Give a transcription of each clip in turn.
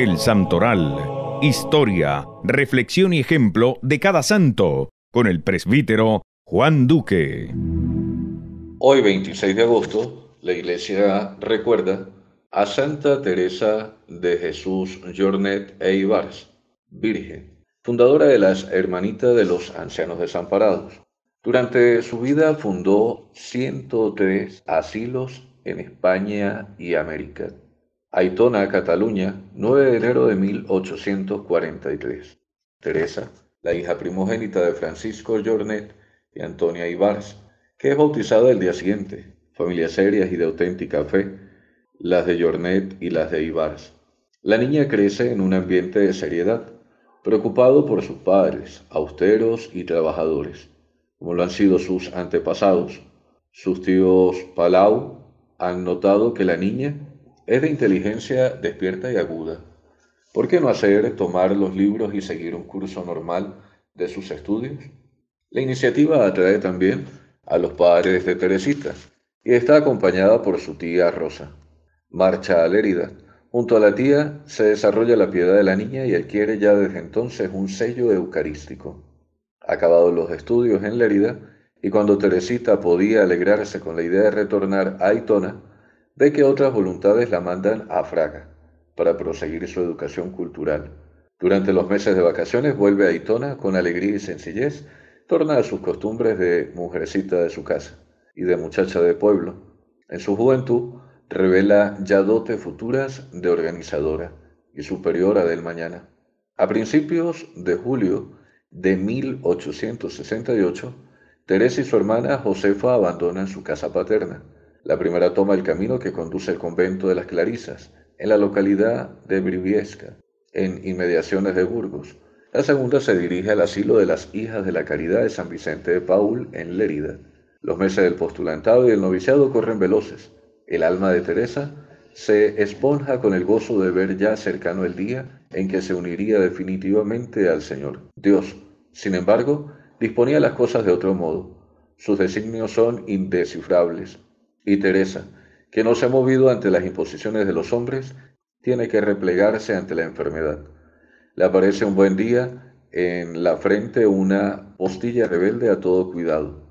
El Santoral. Historia, reflexión y ejemplo de cada santo, con el presbítero Juan Duque. Hoy 26 de agosto, la iglesia recuerda a Santa Teresa de Jesús Jornet Eibars, virgen, fundadora de las Hermanitas de los Ancianos Desamparados. Durante su vida fundó 103 asilos en España y América Aitona, Cataluña, 9 de enero de 1843. Teresa, la hija primogénita de Francisco Jornet y Antonia Ibarz, que es bautizada el día siguiente. Familias serias y de auténtica fe, las de Jornet y las de Ibarz. La niña crece en un ambiente de seriedad, preocupado por sus padres, austeros y trabajadores, como lo han sido sus antepasados. Sus tíos Palau han notado que la niña es de inteligencia despierta y aguda. ¿Por qué no hacer tomar los libros y seguir un curso normal de sus estudios? La iniciativa atrae también a los padres de Teresita y está acompañada por su tía Rosa. Marcha a Lérida. Junto a la tía se desarrolla la piedad de la niña y adquiere ya desde entonces un sello eucarístico. Acabados los estudios en Lérida, y cuando Teresita podía alegrarse con la idea de retornar a Aitona, ve que otras voluntades la mandan a Fraga para proseguir su educación cultural. Durante los meses de vacaciones vuelve a Aitona con alegría y sencillez, torna a sus costumbres de mujercita de su casa y de muchacha de pueblo. En su juventud revela ya dotes futuras de organizadora y superiora del mañana. A principios de julio de 1868, Teresa y su hermana Josefa abandonan su casa paterna la primera toma el camino que conduce al convento de las Clarisas, en la localidad de Briviesca, en inmediaciones de Burgos. La segunda se dirige al asilo de las Hijas de la Caridad de San Vicente de Paul, en Lérida. Los meses del postulantado y del noviciado corren veloces. El alma de Teresa se esponja con el gozo de ver ya cercano el día en que se uniría definitivamente al Señor. Dios, sin embargo, disponía las cosas de otro modo. Sus designios son indescifrables. Y Teresa, que no se ha movido ante las imposiciones de los hombres, tiene que replegarse ante la enfermedad. Le aparece un buen día en la frente una postilla rebelde a todo cuidado.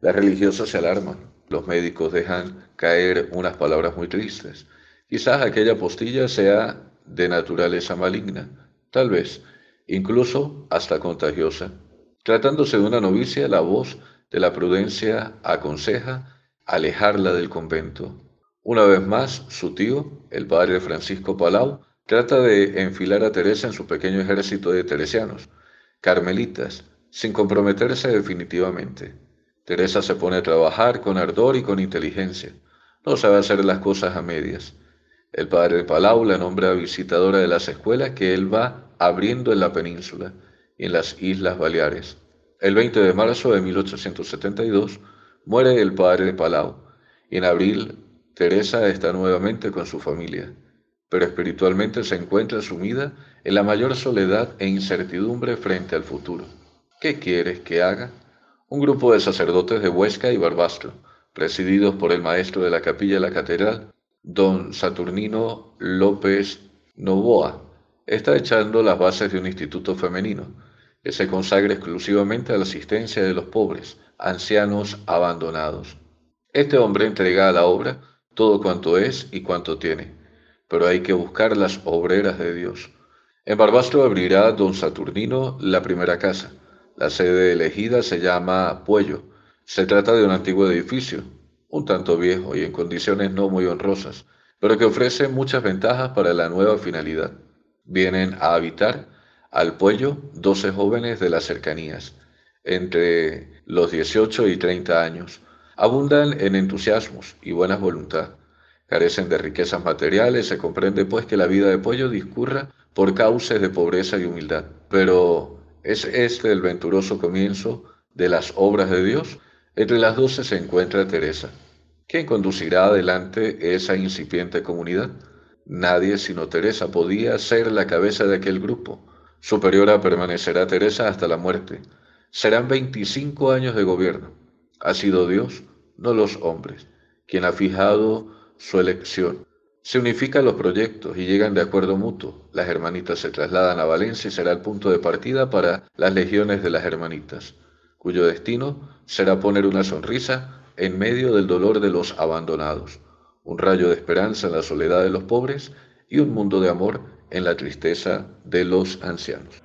Las religiosas se alarman, los médicos dejan caer unas palabras muy tristes. Quizás aquella postilla sea de naturaleza maligna, tal vez, incluso hasta contagiosa. Tratándose de una novicia, la voz de la prudencia aconseja alejarla del convento. Una vez más, su tío, el padre Francisco Palau, trata de enfilar a Teresa en su pequeño ejército de teresianos, carmelitas, sin comprometerse definitivamente. Teresa se pone a trabajar con ardor y con inteligencia. No sabe hacer las cosas a medias. El padre Palau la nombra visitadora de las escuelas que él va abriendo en la península y en las Islas Baleares. El 20 de marzo de 1872, Muere el padre de Palau y en abril Teresa está nuevamente con su familia, pero espiritualmente se encuentra sumida en la mayor soledad e incertidumbre frente al futuro. ¿Qué quieres que haga? Un grupo de sacerdotes de Huesca y Barbastro, presididos por el maestro de la capilla de la catedral, don Saturnino López Novoa, está echando las bases de un instituto femenino que se consagra exclusivamente a la asistencia de los pobres, ancianos abandonados. Este hombre entrega a la obra todo cuanto es y cuanto tiene, pero hay que buscar las obreras de Dios. En Barbastro abrirá don Saturnino la primera casa. La sede elegida se llama Puello. Se trata de un antiguo edificio, un tanto viejo y en condiciones no muy honrosas, pero que ofrece muchas ventajas para la nueva finalidad. Vienen a habitar al Puello doce jóvenes de las cercanías, entre los 18 y 30 años. Abundan en entusiasmos y buena voluntad. Carecen de riquezas materiales, se comprende pues que la vida de pollo discurra por causas de pobreza y humildad. Pero ¿es este el venturoso comienzo de las obras de Dios? Entre las doce se encuentra Teresa. ¿Quién conducirá adelante esa incipiente comunidad? Nadie sino Teresa podía ser la cabeza de aquel grupo. Superiora permanecerá Teresa hasta la muerte. Serán 25 años de gobierno. Ha sido Dios, no los hombres, quien ha fijado su elección. Se unifican los proyectos y llegan de acuerdo mutuo. Las hermanitas se trasladan a Valencia y será el punto de partida para las legiones de las hermanitas, cuyo destino será poner una sonrisa en medio del dolor de los abandonados, un rayo de esperanza en la soledad de los pobres y un mundo de amor en la tristeza de los ancianos.